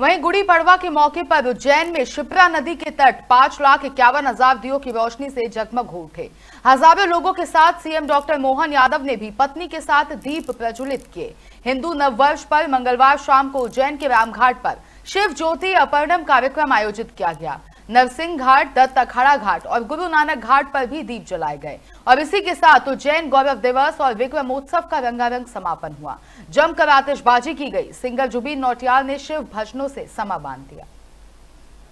वहीं गुड़ी पड़वा के मौके पर उज्जैन में शिप्रा नदी के तट पांच लाख इक्यावन हजार दियो की रोशनी से जगमग हो उठे हजारों लोगों के साथ सीएम डॉक्टर मोहन यादव ने भी पत्नी के साथ दीप प्रज्वलित किए हिंदू नववर्ष पर मंगलवार शाम को उज्जैन के रामघाट पर शिव ज्योति अपर्णम कार्यक्रम आयोजित किया गया नरसिंह घाट दत्त अखाड़ा घाट और गुरु नानक घाट पर भी दीप जलाए गए और इसी के साथ उज्जैन गौरव दिवस और विक्रमोत्सव का रंगारंग समापन हुआ जमकर आतिशबाजी की गई सिंगर जुबीन नौटियाल ने शिव भजनों से समा बांध दिया